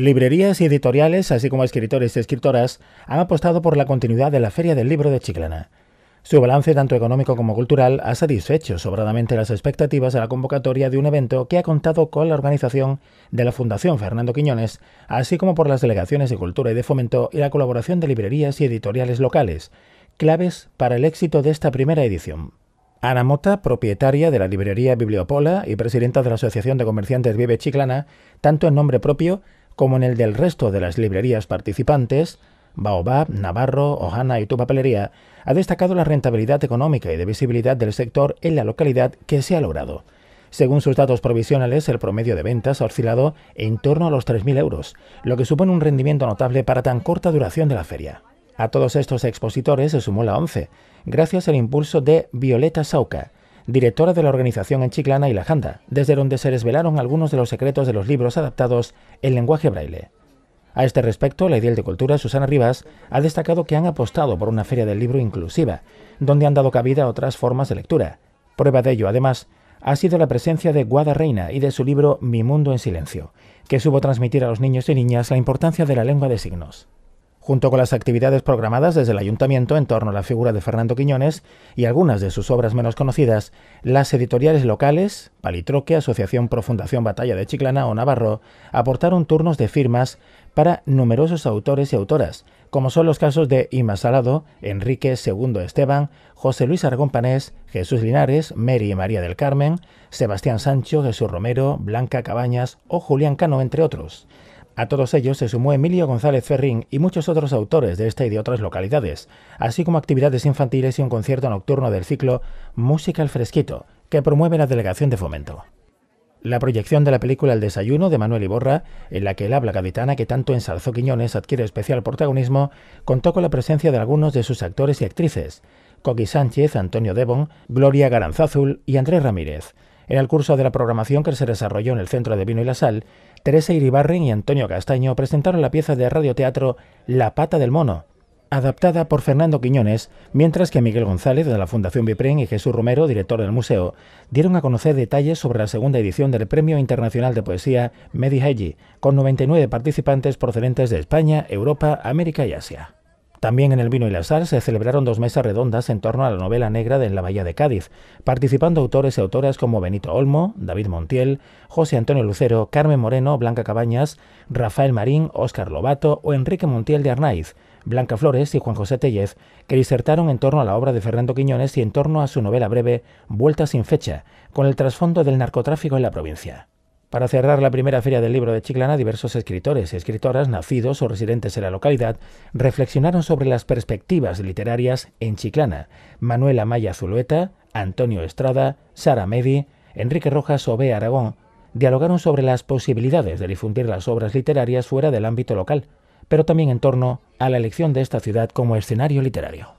Librerías y editoriales, así como escritores y escritoras, han apostado por la continuidad de la Feria del Libro de Chiclana. Su balance tanto económico como cultural ha satisfecho sobradamente las expectativas de la convocatoria de un evento que ha contado con la organización de la Fundación Fernando Quiñones, así como por las delegaciones de Cultura y de Fomento y la colaboración de librerías y editoriales locales, claves para el éxito de esta primera edición. Ana Mota, propietaria de la librería Bibliopola y presidenta de la Asociación de Comerciantes Vive Chiclana, tanto en nombre propio como en el del resto de las librerías participantes, Baobab, Navarro, Ojana y Tu Papelería, ha destacado la rentabilidad económica y de visibilidad del sector en la localidad que se ha logrado. Según sus datos provisionales, el promedio de ventas ha oscilado en torno a los 3.000 euros, lo que supone un rendimiento notable para tan corta duración de la feria. A todos estos expositores se sumó la 11, gracias al impulso de Violeta Sauca, directora de la organización en Chiclana y La Janda, desde donde se desvelaron algunos de los secretos de los libros adaptados en lenguaje braille. A este respecto, la ideal de cultura, Susana Rivas, ha destacado que han apostado por una feria del libro inclusiva, donde han dado cabida a otras formas de lectura. Prueba de ello, además, ha sido la presencia de Guada Reina y de su libro Mi Mundo en Silencio, que supo transmitir a los niños y niñas la importancia de la lengua de signos junto con las actividades programadas desde el ayuntamiento en torno a la figura de Fernando Quiñones y algunas de sus obras menos conocidas, las editoriales locales, Palitroque, Asociación Profundación Batalla de Chiclana o Navarro, aportaron turnos de firmas para numerosos autores y autoras, como son los casos de Ima Salado, Enrique II Esteban, José Luis Argón Panés, Jesús Linares, Mary y María del Carmen, Sebastián Sancho, Jesús Romero, Blanca Cabañas o Julián Cano, entre otros. A todos ellos se sumó Emilio González Ferrín y muchos otros autores de esta y de otras localidades, así como actividades infantiles y un concierto nocturno del ciclo Música al Fresquito, que promueve la Delegación de Fomento. La proyección de la película El desayuno de Manuel Iborra, en la que el habla gaditana que tanto ensalzó Quiñones adquiere especial protagonismo, contó con la presencia de algunos de sus actores y actrices, Coqui Sánchez, Antonio Devon, Gloria Garanzazul y Andrés Ramírez. En el curso de la programación que se desarrolló en el Centro de Vino y la Sal, Teresa Iribarren y Antonio Castaño presentaron la pieza de radioteatro La pata del mono, adaptada por Fernando Quiñones, mientras que Miguel González de la Fundación Bipren y Jesús Romero, director del museo, dieron a conocer detalles sobre la segunda edición del Premio Internacional de Poesía Medi con 99 participantes procedentes de España, Europa, América y Asia. También en el Vino y la Sal se celebraron dos mesas redondas en torno a la novela negra de En la Bahía de Cádiz, participando autores y autoras como Benito Olmo, David Montiel, José Antonio Lucero, Carmen Moreno, Blanca Cabañas, Rafael Marín, Óscar Lobato o Enrique Montiel de Arnaiz, Blanca Flores y Juan José Tellez, que disertaron en torno a la obra de Fernando Quiñones y en torno a su novela breve Vuelta sin fecha, con el trasfondo del narcotráfico en la provincia. Para cerrar la primera feria del libro de Chiclana, diversos escritores y escritoras nacidos o residentes en la localidad reflexionaron sobre las perspectivas literarias en Chiclana. Manuela Maya Zulueta, Antonio Estrada, Sara Medi, Enrique Rojas o B. Aragón dialogaron sobre las posibilidades de difundir las obras literarias fuera del ámbito local, pero también en torno a la elección de esta ciudad como escenario literario.